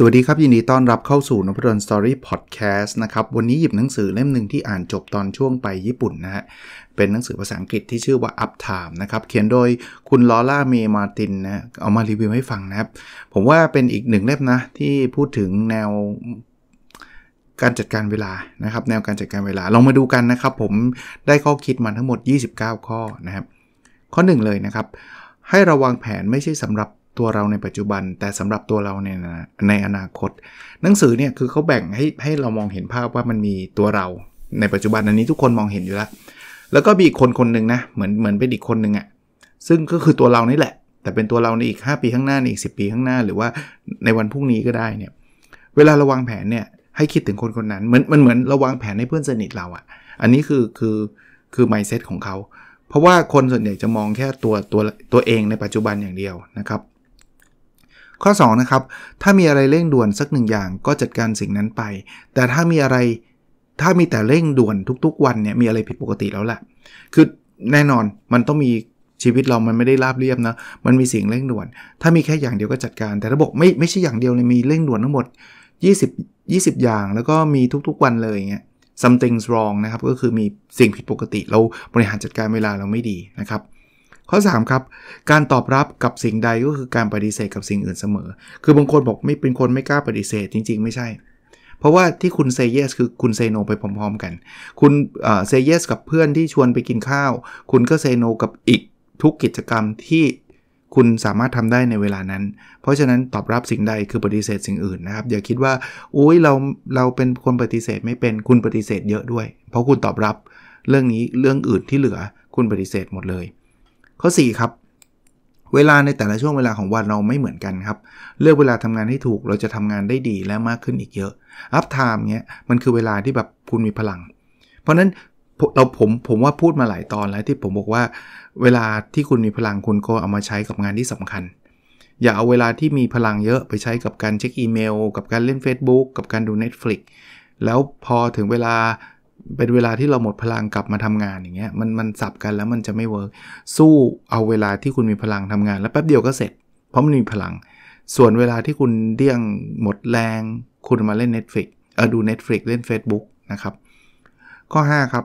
สวัสดีครับ ยินดีต้อนรับเข้าสู่นพดลสตอรี่พอดแคสต์นะครับวันนี้หยิบหนังสือเล่มหนึ่งที่อ่านจบตอนช่วงไปญี่ปุ่นนะฮะเป็นหนังสือภาษาอังกฤษที่ชื่อว่า Up Time นะครับเขียนโดยคุณลอล่าเมย์มาตินนะเอามารีวิวให้ฟังนะครับผมว่าเป็นอีกหนึ่งเล่มนะที่พูดถึงแนวการจัดการเวลานะครับแนวการจัดการเวลา ลองมาดูกันนะครับผมได้ข้อคิดมาทั้งหมด 29 ข้อนะครับข้อ1เลยนะครับให้ระวังแผนไม่ใช่สำหรับตัวเราในปัจจุบันแต่สำหรับตัวเราเนี่ยนะในอนาคต หนังสือเนี่ยคือเขาแบ่งให้ให้เรามองเห็นภาพว่ามันมีตัวเราในปัจจุบัน อันนี้ทุกคนมองเห็นอยู่แล้วแล้วก็มีคนคนหนึ่งนะเหมือนเหมือนเป็นอีกคนหนึ่งอะ่ะซึ่งก็คือตัวเรานี่แหละ แต่เป็นตัวเราในอีก 5 ปีข้างหน้าในอีก 10 ปีข้างหน้า หรือว่าในวันพรุ่งนี้ก็ได้เนี่ยเวลาระวังแผนเนี่ยให้คิดถึงคนคนนั้นเหมือนมันเหมือนระวังแผนให้เพื่อนสนิทเราอะ่ะ อันนี้คือคือคือ mindset ของเขาเพราะว่าคนส่วนใหญ่จะมองแค่ตัวตัวตัวเองในปัจจุบันอย่างเดียวนะครับข้อ2นะครับถ้ามีอะไรเร่งด่วนสักหนึ่งอย่างก็จัดการสิ่งนั้นไป แต่ถ้ามีอะไร ถ้ามีแต่เร่งด่วนทุกๆวันเนี่ยมีอะไรผิดปกติแล้วแหละคือแน่นอนมันต้องมีชีวิตเรามันไม่ได้ราบเรียบนะมันมีสิ่งเร่งด่วน ถ้ามีแค่อย่างเดียวก็จัดการ แต่ถ้าบอกไม่ไม่ใช่อย่างเดียวเลยมีเร่งด่วนทั้งหมด 20 20 อย่างแล้วก็มีทุกๆวันเลยอย่างเงี้ย something's wrong นะครับก็คือมีสิ่งผิดปกติเราบริหารจัดการเวลาเราไม่ดีนะครับข้อ3ครับ การตอบรับกับสิ่งใดก็คือการปฏิเสธกับสิ่งอื่นเสมอ คือบางคนบอกไม่เป็นคนไม่กล้าปฏิเสธจริง ๆ ไม่ใช่ เพราะว่าที่คุณเซเยส คือคุณเซโนไปพร้อมๆกัน คุณเซเยส กับเพื่อนที่ชวนไปกินข้าว คุณก็เซโนกับอีกทุกกิจกรรมที่คุณสามารถทำได้ในเวลานั้น เพราะฉะนั้นตอบรับสิ่งใดคือปฏิเสธสิ่งอื่นนะครับอย่าคิดว่าอุ้ยเราเราเป็นคนปฏิเสธไม่เป็นคุณปฏิเสธเยอะด้วย เพราะคุณตอบรับเรื่องนี้เรื่องอื่นที่เหลือคุณปฏิเสธหมดเลยข้อ4ครับ เวลาในแต่ละช่วงเวลาของวันเราไม่เหมือนกันครับ เลือกเวลาทำงานให้ถูกเราจะทำงานได้ดีและมากขึ้นอีกเยอะ อัพไทม์เงี้ยมันคือเวลาที่แบบคุณมีพลัง เพราะฉะนั้นเราผมผมว่าพูดมาหลายตอนแล้วที่ผมบอกว่า เวลาที่คุณมีพลังคุณก็เอามาใช้กับงานที่สำคัญ อย่าเอาเวลาที่มีพลังเยอะไปใช้กับการเช็คอีเมล กับการเล่น Facebook กับการดู Netflix แล้วพอถึงเวลาเป็นเวลาที่เราหมดพลังกลับมาทำงานอย่างเงี้ยมันมันสับกันแล้วมันจะไม่เวิร์กสู้เอาเวลาที่คุณมีพลังทำงาน แล้วแป๊บเดียวก็เสร็จ เพราะมันมีพลัง ส่วนเวลาที่คุณเดี่ยงหมดแรง คุณมาเล่น Netflix เออดู Netflix เล่น Facebook นะครับข้อ 5 ครับ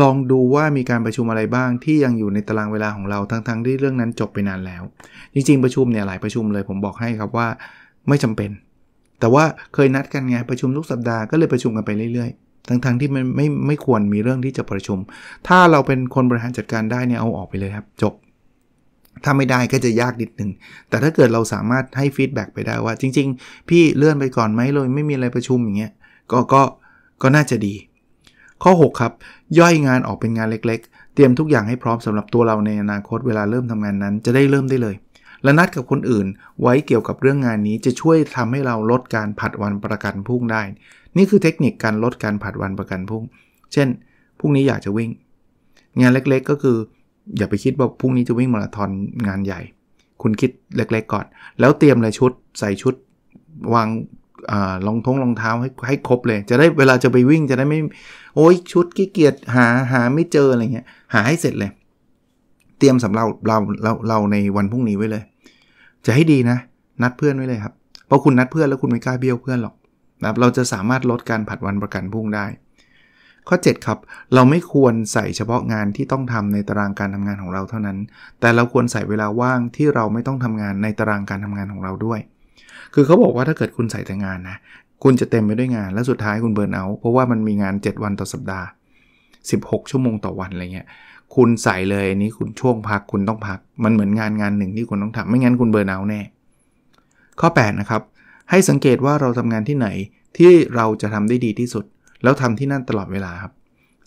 ลองดูว่ามีการประชุมอะไรบ้าง ที่ยังอยู่ในตารางเวลาของเราทั้งๆทที่เรื่องนั้นจบไปนานแล้วจริงๆประชุมเนี่ยหลายประชุมเลยผมบอกให้ครับว่าไม่จำเป็น แต่ว่าเคยนัดกันไงประชุมทุกสัปดาห์ก็เลยประชุมกันไปเรื่อยๆทั้งๆทที่มันไม่ไม่ควรมีเรื่องที่จะประชุม ถ้าเราเป็นคนบริหารจัดการได้เนี่ยเอาออกไปเลยครับจบ ถ้าไม่ได้ก็จะยากนิดนึง แต่ถ้าเกิดเราสามารถให้ฟีดแบ็กไปได้ว่า จริงๆ พี่เลื่อนไปก่อนไหมเลย ไม่มีอะไรประชุมอย่างเงี้ย ก็ก็ก็น่าจะดี ข้อ 6 ครับ ย่อยงานออกเป็นงานเล็กๆ เตรียมทุกอย่างให้พร้อมสำหรับตัวเราในอนาคตเวลาเริ่มทำงานนั้น จะได้เริ่มได้เลยและนัดกับคนอื่น ไว้เกี่ยวกับเรื่องงานนี้จะช่วยทำให้เราลดการผัดวันประกันพรุ่งได้นี่คือเทคนิคการลดการผัดวันประกันพรุ่ง เช่น พรุ่งนี้อยากจะวิ่ง งานเล็กๆก็คือ อย่าไปคิดว่าพรุ่งนี้จะวิ่งมาราธอนงานใหญ่ คุณคิดเล็กๆก่อน แล้วเตรียมเลยชุดใส่ชุด วางรองท้องรองเท้าให้ให้ครบเลย จะได้เวลาจะไปวิ่งจะได้ไม่โอ้ยชุดขี้เกียจหาหาไม่เจออะไรเงี้ยหาให้เสร็จเลยเตรียมสำหรับเราเราเราในวันพรุ่งนี้ไว้เลย จะให้ดีนะ นัดเพื่อนไว้เลยครับเพราะคุณนัดเพื่อนแล้วคุณไม่กล้าเบี้ยวเพื่อนหรอกนะครับเราจะสามารถลดการผัดวันประกันพรุ่งได้ ข้อ 7 ครับ เราไม่ควรใส่เฉพาะงานที่ต้องทำในตารางการทำงานของเราเท่านั้น แต่เราควรใส่เวลาว่างที่เราไม่ต้องทำงานในตารางการทำงานของเราด้วย คือเขาบอกว่าถ้าเกิดคุณใส่แต่งานนะคุณจะเต็มไปด้วยงาน และสุดท้ายคุณเบิร์นเอา เพราะว่ามันมีงาน 7 วันต่อสัปดาห์ 16 ชั่วโมงต่อวันอะไรเงี้ยคุณใส่เลยอันนี้คุณช่วงพักคุณต้องพัก มันเหมือนงานงานหนึ่งที่คุณต้องทำไม่งั้นคุณเบิร์นเอาแน่ข้อ8นะครับให้สังเกตว่าเราทำงานที่ไหนที่เราจะทำได้ดีที่สุด แล้วทำที่นั่นตลอดเวลาครับ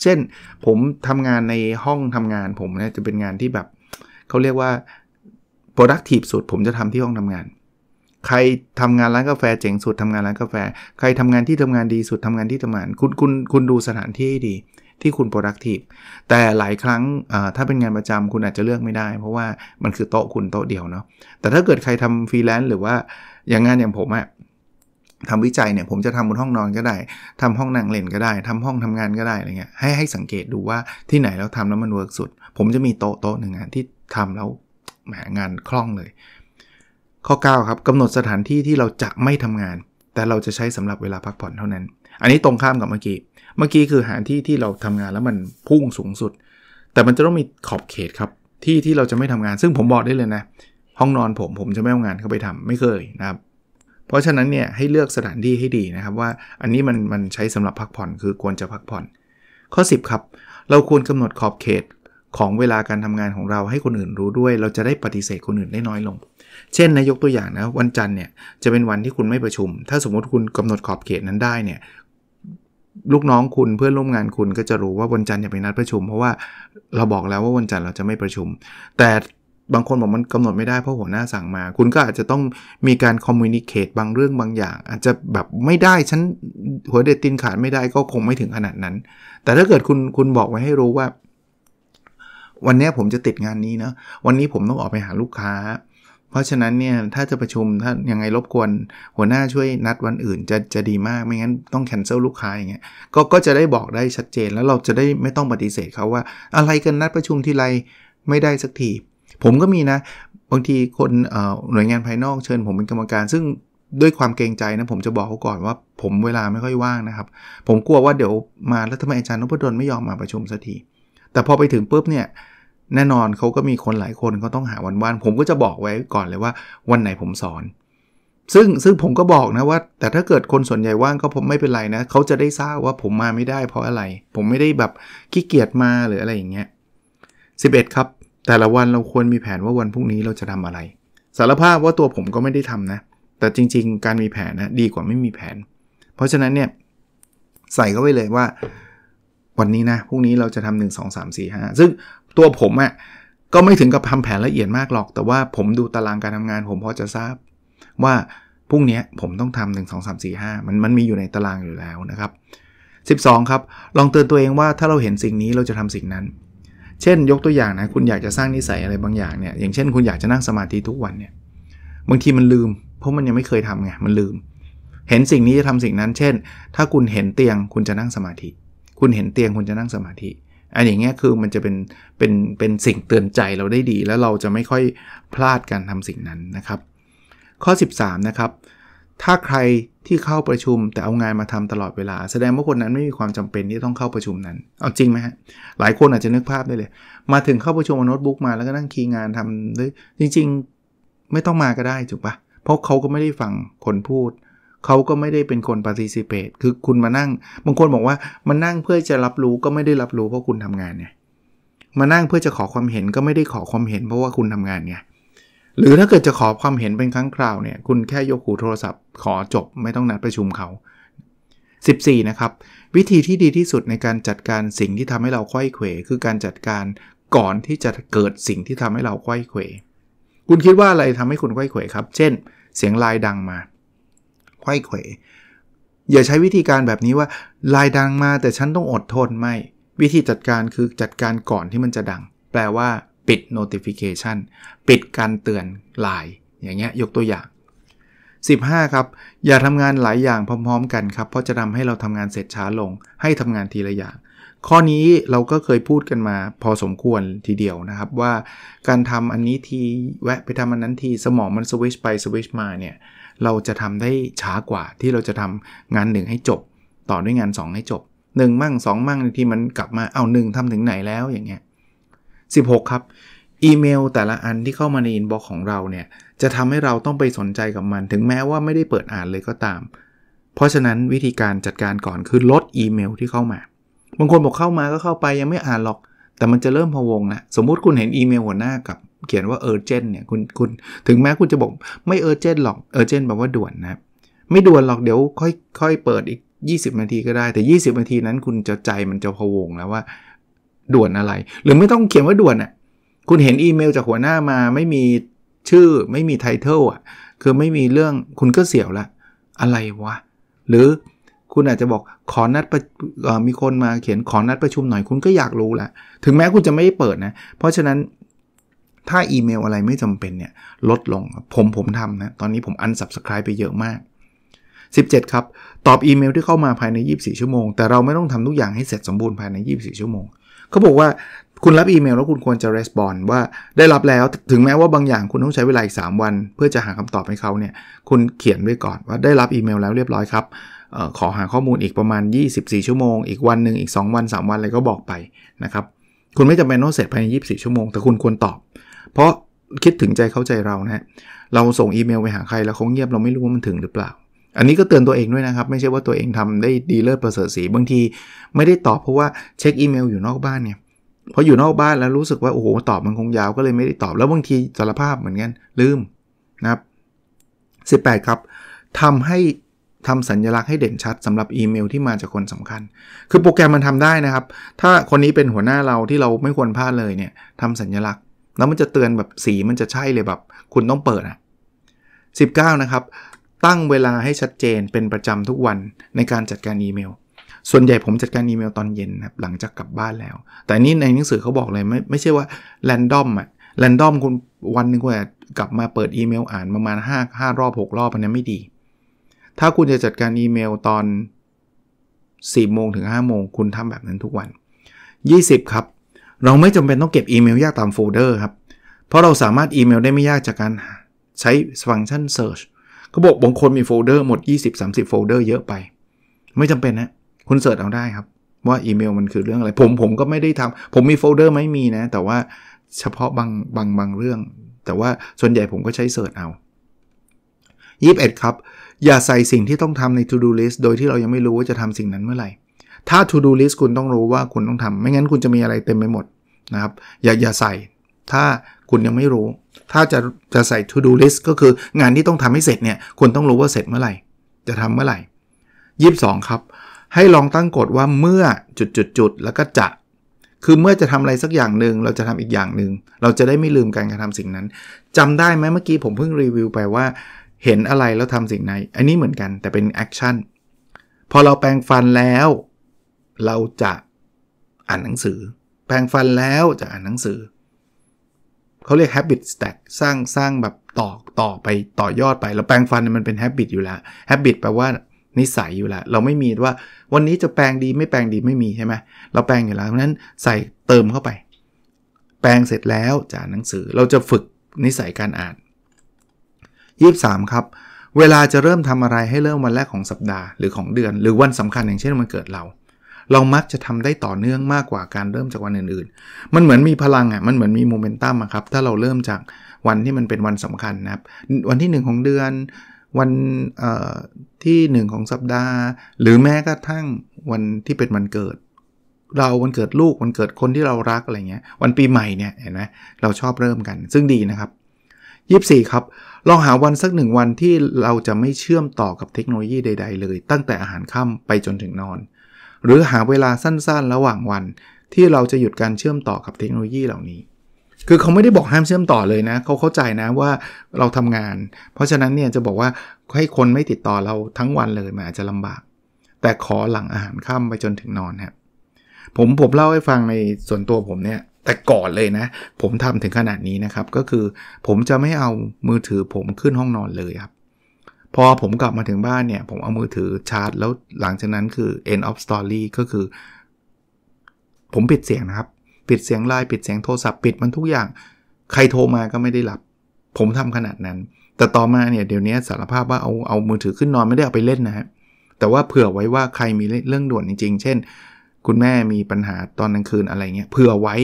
เช่นผมทำงานในห้องทำงานผมเนี่ยจะเป็นงานที่แบบเขาเรียกว่า productive สุดผมจะทำที่ห้องทำงาน ใครทำงานร้านกาแฟเจ๋งสุดทำงานร้านกาแฟ ใครทำงานที่ทำงานดีสุดทำงานที่ทำงานคุณคุณคุณดูสถานที่ให้ดี ที่คุณ productive แต่หลายครั้งถ้าเป็นงานประจำคุณอาจจะเลือกไม่ได้ เพราะว่ามันคือโต๊ะคุณโต๊ะเดียวเนาะแต่ถ้าเกิดใครทำฟรีแลนซ์หรือว่าอย่างงานอย่างผมอะทำวิจัยเนี่ย ผมจะทำบนห้องนอนก็ได้ ทำห้องนั่งเล่นก็ได้ ทำห้องทำงานก็ได้อะไรเงี้ยให้ให้สังเกตดูว่าที่ไหนเราทำแล้วมันเวิร์กสุด ผมจะมีโต๊ะโต๊ะหนึ่งงานที่ทำแล้วแหมงานคล่องเลย ข้อ9ครับกำหนดสถานที่ที่เราจะไม่ทำงาน แต่เราจะใช้สำหรับเวลาพักผ่อนเท่านั้น อันนี้ตรงข้ามกับเมื่อกี้เมื่อกี้คือหาที่ที่เราทำงานแล้วมันพุ่งสูงสุด แต่มันจะต้องมีขอบเขตครับ ที่ที่เราจะไม่ทำงานซึ่งผมบอกได้เลยนะห้องนอนผมผมจะไม่เอางานเข้าไปทำไม่เคยนะครับเพราะฉะนั้นเนี่ยให้เลือกสถานที่ให้ดีนะครับว่าอันนี้มันมันใช้สำหรับพักผ่อนคือควรจะพักผ่อน ข้อ10ครับเราควรกำหนดขอบเขตของเวลาการทำงานของเราให้คนอื่นรู้ด้วย เราจะได้ปฏิเสธคนอื่นได้น้อยลง เช่นนะยกตัวอย่างนะวันจันทร์เนี่ยจะเป็นวันที่คุณไม่ประชุม ถ้าสมมติคุณกำหนดขอบเขตนั้นได้เนี่ยลูกน้องคุณเพื่อนร่วมงานคุณก็จะรู้ว่าวันจันทร์อย่าไปนัดประชุม เพราะว่าเราบอกแล้วว่าวันจันทร์เราจะไม่ประชุม แต่บางคนบอกมันกำหนดไม่ได้เพราะหัวหน้าสั่งมา คุณก็อาจจะต้องมีการคอมมูนิเคตบางเรื่องบางอย่าง อาจจะแบบไม่ได้ฉันหัวเด็ดตินขาดไม่ได้ก็คงไม่ถึงขนาดนั้น แต่ถ้าเกิดคุณคุณบอกไว้ให้รู้ว่า วันนี้ผมจะติดงานนี้นะ วันนี้ผมต้องออกไปหาลูกค้า เพราะฉะนั้นเนี่ยถ้าจะประชุมถ้ายังไงรบกวน หัวหน้าช่วยนัดวันอื่นจะจะดีมาก ไม่งั้นต้องแคนเซิลลูกค้าอย่างเงี้ยก็ก็จะได้บอกได้ชัดเจน แล้วเราจะได้ไม่ต้องปฏิเสธเขาว่าอะไรกันนัดประชุมที่ไรไม่ได้สักทีผมก็มีนะ บางทีคนหน่วยงานภายนอกเชิญผมเป็นกรรมการซึ่งด้วยความเกรงใจนะผมจะบอกเขาก่อนว่าผมเวลาไม่ค่อยว่างนะครับ ผมกลัวว่าเดี๋ยวมาแล้วทำไมอาจารย์นพดลไม่ยอมมาประชุมสักทีแต่พอไปถึงปุ๊บเนี่ย แน่นอนเขาก็มีคนหลายคนเขาต้องหาวันว่างผมก็จะบอกไว้ก่อนเลยว่าวันไหนผมสอน ซึ่งซึ่งผมก็บอกนะว่า แต่ถ้าเกิดคนส่วนใหญ่ว่างก็ผมไม่เป็นไรนะเขาจะได้ทราบว่าผมมาไม่ได้เพราะอะไร ผมไม่ได้แบบขี้เกียจมาหรืออะไรอย่างเงี้ย11 ครับแต่ละวันเราควรมีแผนว่าวันพรุ่งนี้เราจะทำอะไร สารภาพว่าตัวผมก็ไม่ได้ทำนะ แต่จริงๆการมีแผนนะดีกว่าไม่มีแผน เพราะฉะนั้นเนี่ยใส่เข้าไปเลยว่าวันนี้นะพรุ่งนี้เราจะทำ 1 2 3 4าซึ่งตัวผมอะ่ะก็ไม่ถึงกับทำแผนละเอียดมากหรอก แต่ว่าผมดูตารางการทำงาน ผมพอจะทราบว่าพรุ่งนี้ผมต้องทำ 1 2 3 4 5มันมันมีอยู่ในตารางอยู่แล้วนะครับ12ครับลองเตือนตัวเองว่าถ้าเราเห็นสิ่งนี้เราจะทำสิ่งนั้นเช่นยกตัวอย่างนะคุณอยากจะสร้างนิสัยอะไรบางอย่างเนี่ยอย่างเช่นคุณอยากจะนั่งสมาธิทุกวันเนี่ยบางทีมันลืม เพราะมันยังไม่เคยทำไงมันลืม เห็นสิ่งนี้จะทำสิ่งนั้น เช่น ถ้าคุณเห็นเตียงคุณจะนั่งสมาธิคุณเห็นเตียงคุณจะนั่งสมาธิอันอย่างเงี้ยคือมันจะเป็น เป็นเป็นสิ่งเตือนใจเราได้ดี แล้วเราจะไม่ค่อยพลาดการทำสิ่งนั้นนะครับ ข้อ13นะครับถ้าใครที่เข้าประชุมแต่เอางานมาทำตลอดเวลา แสดงว่าคนนั้นไม่มีความจำเป็นที่ต้องเข้าประชุมนั้นเอาจริงไหมฮะหลายคนอาจจะนึกภาพได้เลยมาถึงเข้าประชุมเอาโน้ตบุ๊กมา แล้วก็นั่งคีย์งานทำด้วยจริงๆไม่ต้องมาก็ได้ถูกปะเพราะเขาก็ไม่ได้ฟังคนพูด เขาก็ไม่ได้เป็นคนปฏิสิเพตคือคุณมานั่ง บางคนบอกว่า มานั่งเพื่อจะรับรู้ก็ไม่ได้รับรู้เพราะคุณทำงานไงมานั่งเพื่อจะขอความเห็นก็ไม่ได้ขอความเห็น เพราะว่าคุณทำงานไงหรือถ้าเกิดจะขอความเห็นเป็นครั้งคราวเนี่ยคุณแค่ยกหูโทรศัพท์ขอจบไม่ต้องนัดประชุมเขา14 นะครับ วิธีที่ดีที่สุดในการจัดการสิ่งที่ทำให้เราค่อยเขวคือการจัดการก่อนที่จะเกิดสิ่งที่ทำให้เราค่อยเขวคุณคิดว่าอะไรทำให้คุณค่อยเขวครับ เช่น เสียงลายดังมาค่อยเขวอย่าใช้วิธีการแบบนี้ว่า ลายดังมาแต่ฉันต้องอดทนไม่ วิธีจัดการคือจัดการก่อนที่มันจะดัง แปลว่าปิด notification ปิดการเตือนไลน์อย่างเงี้ย ยกตัวอย่าง 15ครับอย่าทำงานหลายอย่างพร้อมๆ กันครับเพราะจะทำให้เราทำงานเสร็จช้าลงให้ทำงานทีละอย่างข้อนี้เราก็เคยพูดกันมาพอสมควรทีเดียวนะครับว่าการทำอันนี้ทีแวะไปทำอันนั้นทีสมองมันสวิชไปสวิชมาเนี่ยเราจะทำได้ช้ากว่าที่เราจะทำงานหนึ่งให้จบ ต่อด้วยงาน 2 ให้จบ 1 มั่ง 2 มั่งที่มันกลับมาเอาหนึ่งทำถึงไหนแล้วอย่างเงี้ย16 ครับ อีเมลแต่ละอันที่เข้ามาในอินบ็อกซ์ของเราเนี่ย จะทำให้เราต้องไปสนใจกับมัน ถึงแม้ว่าไม่ได้เปิดอ่านเลยก็ตาม เพราะฉะนั้นวิธีการจัดการก่อนคือลดอีเมลที่เข้ามา บางคนบอกเข้ามาก็เข้าไปยังไม่อ่านหรอก แต่มันจะเริ่มพะวงนะ สมมุติคุณเห็นอีเมลหัวหน้ากับเขียนว่าอร์เจนเนี่ยคุณคุณถึงแม้คุณจะบอก ไม่อร์เจนหรอกอร์เจนแปลว่าด่วนนะไม่ด่วนหรอกเดี๋ยว ค่อยค่อยเปิดอีก 20นาทีก็ได้ แต่ 20นาทีนั้นคุณจะใจมันจะพะวงแล้วว่าด่วนอะไร หรือไม่ต้องเขียนว่าด่วนอะ่ะ คุณเห็นอีเมลจากหัวหน้ามาไม่มีชื่อไม่มีไทเทลอ่ะคือไม่มีเรื่องคุณก็เสียวละอะไรวะ หรือคุณอาจจะบอกขอนัดมีคนมาเขียนขอนัดประชุมหน่อยคุณก็อยากรู้ละ ถึงแม้คุณจะไม่เปิดนะ เพราะฉะนั้นถ้าอีเมลอะไรไม่จำเป็นเนี่ยลดลง ผมผมทำนะ ตอนนี้ผมอันสับสครายไปเยอะมาก 17 ครับตอบอีเมลที่เข้ามาภายใน 24 ชั่วโมง แต่เราไม่ต้องทำทุกอย่างให้เสร็จสมบูรณ์ภายใน24ชั่วโมงเขาบอกว่าคุณรับอีเมลแล้วคุณควรจะรีสปอนว่าได้รับแล้วถึงแม้ว่าบางอย่างคุณต้องใช้เวลาอีก 3 วันเพื่อจะหาคำตอบให้เขาเนี่ยคุณเขียนไว้ก่อนว่าได้รับอีเมลแล้วเรียบร้อยครับออขอหาข้อมูลอีกประมาณ 24 ชั่วโมงอีกวันหนึ่งอีก 2 วัน 3 วันอะไรก็บอกไปนะครับคุณไม่จำเป็นต้องเสร็จภายใน24 ชั่วโมง แต่คุณควรตอบ เพราะคิดถึงใจเข้าใจเรานะฮะเราส่งอีเมลไปหาใครแล้วเขาเงียบเราไม่รู้ว่ามันถึงหรือเปล่าอันนี้ก็เตือนตัวเองด้วยนะครับ ไม่ใช่ว่าตัวเองทำได้ดีเลิศประเสริฐสีบางทีไม่ได้ตอบเพราะว่าเช็คอีเมลอยู่นอกบ้านเนี่ยพออยู่นอกบ้านแล้วรู้สึกว่า โอ้โหตอบมันคงยาว ก็เลยไม่ได้ตอบแล้วบางทีสารภาพเหมือนกัน ลืมนะครับ 18 ครับทำให้ทำสัญลักษณ์ให้เด่นชัดสำหรับอีเมลที่มาจากคนสำคัญ คือโปรแกรมมันทำได้นะครับ ถ้าคนนี้เป็นหัวหน้าเราที่เราไม่ควรพลาดเลยเนี่ยทำสัญลักษณ์แล้วมันจะเตือนแบบสีมันจะใช่เลยแบบ คุณต้องเปิดอ่ะ19 นะครับตั้งเวลาให้ชัดเจนเป็นประจำทุกวันในการจัดการอีเมล ส่วนใหญ่ผมจัดการอีเมลตอนเย็นครับ หลังจากกลับบ้านแล้ว แต่นี่ในหนังสือเขาบอกเลยไม่ไม่ใช่ว่าแรนดอมอะแรนดอมคุณวันหนึ่งคุณกลับมาเปิดอีเมลอ่านประมาณ5 5รอบ 6 รอบอันนี้ไม่ดี ถ้าคุณจะจัดการอีเมลตอน4โมงถึง5 โมงคุณทำแบบนั้นทุกวัน 20 ครับ เราไม่จำเป็นต้องเก็บอีเมลยากตามโฟลเดอร์ครับเพราะเราสามารถอีเมลได้ไม่ยากจากการใช้ฟังก์ชัน Search เขาบอกบางคนมีโฟลเดอร์หมด 20-30 โฟลเดอร์เยอะไป ไม่จำเป็นนะคุณเสิร์ชเอาได้ครับ ว่าอีเมลมันคือเรื่องอะไร ผมผมก็ไม่ได้ทำ ผมมีโฟลเดอร์ไม่มีนะ แต่ว่าเฉพาะบางบางบางเรื่อง แต่ว่าส่วนใหญ่ผมก็ใช้เสิร์ชเอา21ครับ อย่าใส่สิ่งที่ต้องทำใน To Do List โดยที่เรายังไม่รู้ว่าจะทำสิ่งนั้นเมื่อไหร่ถ้า To Do List คุณต้องรู้ว่าคุณต้องทำ ไม่งั้นคุณจะมีอะไรเต็มไปหมดนะครับอย่าอย่าใส่ถ้าคุณยังไม่รู้ ถ้าจะจะใส่ to do list ก็คือ งานที่ต้องทำให้เสร็จเนี่ย คุณต้องรู้ว่าเสร็จเมื่อไหร่ จะทำเมื่อไหร่22ครับ ให้ลองตั้งกฎว่าเมื่อจุดจุดจุดแล้วก็จะ คือเมื่อจะทำอะไรสักอย่างหนึ่งเราจะทำอีกอย่างหนึ่ง เราจะได้ไม่ลืมการกระทำสิ่งนั้น จำได้ไหมเมื่อกี้ผมเพิ่งรีวิวไปว่าเห็นอะไรแล้วทำสิ่งไหนอันนี้เหมือนกันแต่เป็นแอคชั่นพอเราแปลงฟันแล้ว เราจะอ่านหนังสือ แปลงฟันแล้วจะอ่านหนังสือเขาเรียก habit stack สร้างสร้างแบบต่อต่อไปต่อยอดไปแล้วแปลงฟันมันเป็น habit อยู่แล้ว habit แปลว่านิสัยอยู่แล้ว เราไม่มีว่าวันนี้จะแปลงดีไม่แปลงดีไม่มีใช่ไหมเราแปลงอยู่แล้วเพราะนั้นใส่เติมเข้าไป แปลงเสร็จแล้วจากหนังสือเราจะฝึกนิสัยการอ่าน23ครับเวลาจะเริ่มทำอะไรให้เริ่มวันแรกของสัปดาห์หรือของเดือนหรือวันสำคัญอย่างเช่นวันเกิดเราเรามักจะทำได้ต่อเนื่องมากกว่าการเริ่มจากวันอื่นๆ มันเหมือนมีพลังอ่ะ มันเหมือนมีโมเมนตัมครับ ถ้าเราเริ่มจากวันที่มันเป็นวันสำคัญนะครับ วันที่1ของเดือน วันที่1ของสัปดาห์ หรือแม้กระทั่งวันที่เป็นวันเกิด เราวันเกิดลูก วันเกิดคนที่เรารักอะไรเงี้ย วันปีใหม่เนี่ย เห็นไหมเราชอบเริ่มกัน ซึ่งดีนะครับ 24 ครับ ลองหาวันสักหนึ่งวันที่เราจะไม่เชื่อมต่อกับเทคโนโลยีใด ๆเลย ตั้งแต่อาหารค่ำไปจนถึงนอนหรือหาเวลาสั้นๆระหว่างวันที่เราจะหยุดการเชื่อมต่อกับเทคโนโลยีเหล่านี้ คือเขาไม่ได้บอกห้ามเชื่อมต่อเลยนะ เขาเข้าใจนะว่าเราทำงาน เพราะฉะนั้นเนี่ยจะบอกว่าให้คนไม่ติดต่อเราทั้งวันเลยมันอาจจะลำบาก แต่ขอหลังอาหารค่าไปจนถึงนอนครับผมผมเล่าให้ฟังในส่วนตัวผมเนี่ยแต่ก่อนเลยนะ ผมทำถึงขนาดนี้นะครับ ก็คือผมจะไม่เอามือถือผมขึ้นห้องนอนเลยครับพอผมกลับมาถึงบ้านเนี่ยผมเอามือถือชาร์จแล้วหลังจากนั้นคือ end of story ก็คือผมปิดเสียงนะครับ ปิดเสียงไลน์ปิดเสียงโทรศัพท์ปิดมันทุกอย่าง ใครโทรมาก็ไม่ได้รับ ผมทำขนาดนั้น แต่ต่อมาเนี่ยเดี๋ยวนี้สารภาพว่าเอาเอามือถือขึ้นนอนไม่ได้เอาไปเล่นนะฮะแต่ว่าเผื่อไว้ว่าใครมีเรื่องด่วนจริงๆ เช่น คุณแม่มีปัญหาตอนกลางคืนอะไรเงี้ยเผื่อไว้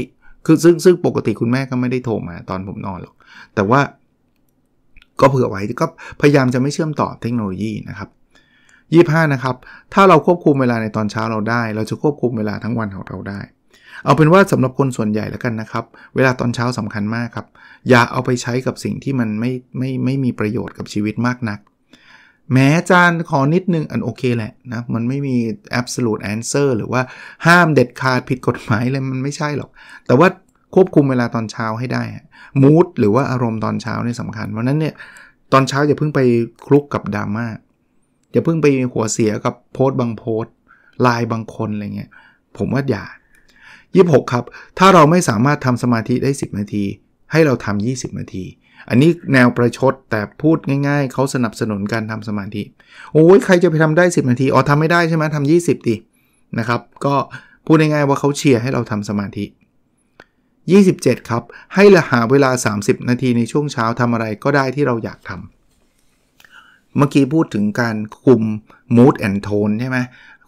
คือซึ่งซึ่งปกติคุณแม่ก็ไม่ได้โทรมาตอนผมนอนหรอกแต่ว่าก็เผื่อไว้ก็พยายามจะไม่เชื่อมต่อเทคโนโลยีนะครับ25นะครับ ถ้าเราควบคุมเวลาในตอนเช้าเราได้ เราจะควบคุมเวลาทั้งวันของเราได้ เอาเป็นว่าสำหรับคนส่วนใหญ่แล้วกันนะครับ เวลาตอนเช้าสำคัญมากครับ อย่าเอาไปใช้กับสิ่งที่มันไม่ไม่ไม่มีประโยชน์กับชีวิตมากนัก แม้จานขอนิดนึงอันโอเคแหละนะมันไม่มี absolute answer หรือว่าห้ามเด็ดขาดผิดกฎหมายเลยมันไม่ใช่หรอกแต่ว่าควบคุมเวลาตอนเช้าให้ได้มูดหรือว่าอารมณ์ตอนเช้าเนี่ยสำคัญ เพราะนั้นเนี่ยตอนเช้าอย่าเพิ่งไปคลุกกับดราม่า อย่าเพิ่งไปหัวเสียกับโพสต์บางโพสต์ลน์บางคนอะไรเงี้ย ผมว่าอย่า 26 ครับ ถ้าเราไม่สามารถทำสมาธิได้ 10 นาที ให้เราทำ 20 นาที อันนี้แนวประชด แต่พูดง่าย ๆ เขาสนับสนุนการทำสมาธิ โอ้ยใครจะไปทำได้10นาทีอ๋อทำไม่ได้ใช่ไหมทำ20ดินะครับก็พูดง่ายๆว่าเขาเชียร์ให้เราทำสมาธิ27 ครับ ให้ละหาเวลา 30 นาทีในช่วงเช้าทำอะไรก็ได้ที่เราอยากทำเมื่อกี้พูดถึงการคุม mood and tone ใช่ไหม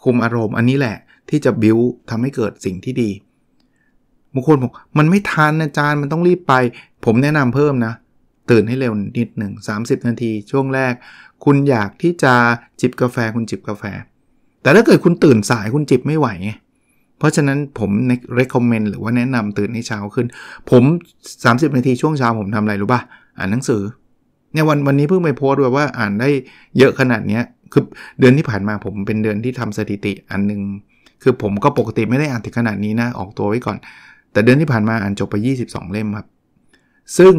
คุมอารมณ์อันนี้แหละที่จะบิวทำให้เกิดสิ่งที่ดีบางคนบอกมันไม่ทันอาจารย์ มันต้องรีบไป ผมแนะนำเพิ่มนะ ตื่นให้เร็วนิดหนึ่ง30 นาที ช่วงแรก คุณอยากที่จะจิบกาแฟคุณจิบกาแฟ แต่ถ้าเกิดคุณตื่นสายคุณจิบไม่ไหวไงเพราะฉะนั้นผมเรคคอมเมนหรือว่าแนะนำตื่นให้เช้าขึ้น ผม 30นาทีช่วงเช้าผมทำอะไรรู้ป่ะอ่านหนังสือเนี่ยวันวันนี้เพิ่งไปโพสต์แบบว่าอ่านได้เยอะขนาดเนี้ย คือเดือนที่ผ่านมาผมเป็นเดือนที่ทำสถิติอันนึง คือผมก็ปกติไม่ได้อ่านถึงขนาดนี้นะออกตัวไว้ก่อน แต่เดือนที่ผ่านมาอ่านจบไป 22 เล่มครับซึ่ง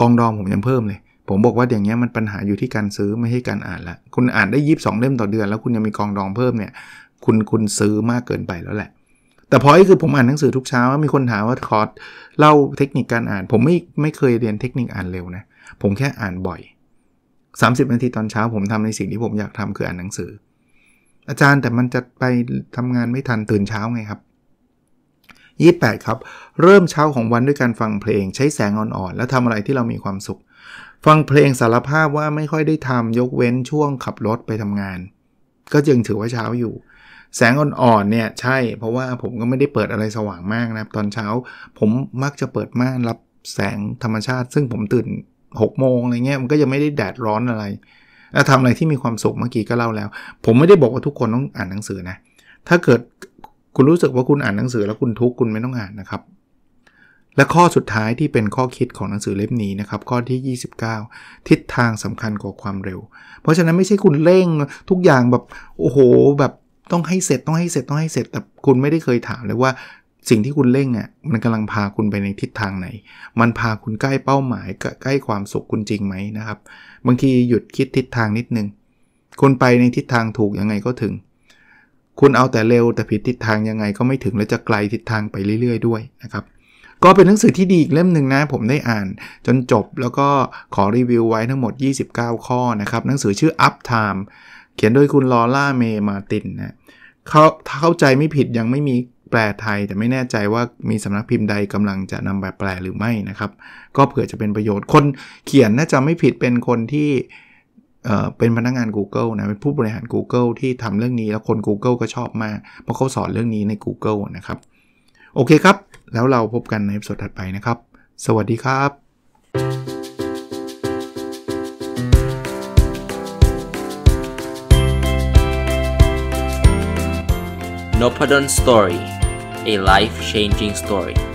กองดองผมยังเพิ่มเลย ผมบอกว่าอย่างเงี้ยมันปัญหาอยู่ที่การซื้อไม่ใช่การอ่านละคุณอ่านได้ยีิบสองเล่มต่อเดือนแล้วคุณยังมีกองดองเพิ่มเนี่ยคุณคุณซื้อมากเกินไปแล้วแหละ แต่พอยคือผมอ่านหนังสือทุกเช้า มีคนถามว่าคอร์สเล่าเทคนิคการอ่าน ผมไม่ไม่เคยเรียนเทคนิคอ่านเร็วนะผมแค่อ่านบ่อย 30นาทีตอนเช้าผมทำในสิ่งที่ผมอยากทำคืออ่านหนังสือ อาจารย์แต่มันจะไปทำงานไม่ทันตื่นเช้าไงครับ28ครับเริ่มเช้าของวันด้วยการฟังเพลง ใช้แสงอ่อนๆ แล้วทำอะไรที่เรามีความสุข ฟังเพลงสารภาพว่าไม่ค่อยได้ทำยกเว้นช่วงขับรถไปทำงาน ก็ยังถือว่าเช้าอยู่แสงอ่อนๆเนี่ย ใช่เพราะว่าผมก็ไม่ได้เปิดอะไรสว่างมากนะครับ ตอนเช้าผมมักจะเปิดม่านรับแสงธรรมชาติ ซึ่งผมตื่น6โมงอะไรเงี้ย มันก็ยังไม่ได้แดดร้อนอะไร แล้วทำอะไรที่มีความสุขเมื่อกี้ก็เล่าแล้ว ผมไม่ได้บอกว่าทุกคนต้องอ่านหนังสือนะ ถ้าเกิดคุณรู้สึกว่าคุณอ่านหนังสือแล้วคุณทุกข์คุณไม่ต้องอ่านนะครับ และข้อสุดท้ายที่เป็นข้อคิดของหนังสือเล่มนี้นะครับข้อที่ 29 ทิศทางสำคัญกว่าความเร็ว เพราะฉะนั้นไม่ใช่คุณเร่งทุกอย่างแบบโอ้โห แบบต้องให้เสร็จต้องให้เสร็จต้องให้เสร็จแต่คุณไม่ได้เคยถามเลยว่าสิ่งที่คุณเร่งอ่ะมันกำลังพาคุณไปในทิศทางไหน มันพาคุณใกล้เป้าหมายใกล้ความสุขคุณจริงไหมนะครับบางทีหยุดคิดทิศทางนิดนึงคุณไปในทิศทางถูกยังไงก็ถึง คุณเอาแต่เร็วแต่ผิดทิศทางยังไงก็ไม่ถึงและจะไกลทิศทางไปเรื่อยๆด้วยนะครับก็เป็นหนังสือที่ดีอีกเล่มหนึ่งนะ ผมได้อ่าน จนจบแล้วก็ขอรีวิวไว้ทั้งหมด 29 ข้อนะครับหนังสือชื่อ Up Time ขียนโดยคุณลอล่าเมมาตินนะเขาถ้าเข้าใจไม่ผิดยังไม่มีแปลไทย แต่ไม่แน่ใจว่ามีสำนักพิมพ์ใดกำลังจะนำแบบแปลหรือไม่นะครับ ก็เผื่อจะเป็นประโยชน์คนเขียนน่าจะไม่ผิดเป็นคนที่เป็นพนักงงาน Google นะเป็นผู้บริหาร Google ที่ทำเรื่องนี้แล้วคน Google ก็ชอบมาก เพราะเขาสอนเรื่องนี้ใน Google นะครับ โอเคครับ แล้วเราพบกันในสดถัดไปนะครับ สวัสดีครับ Nopadon's story, a life changing story.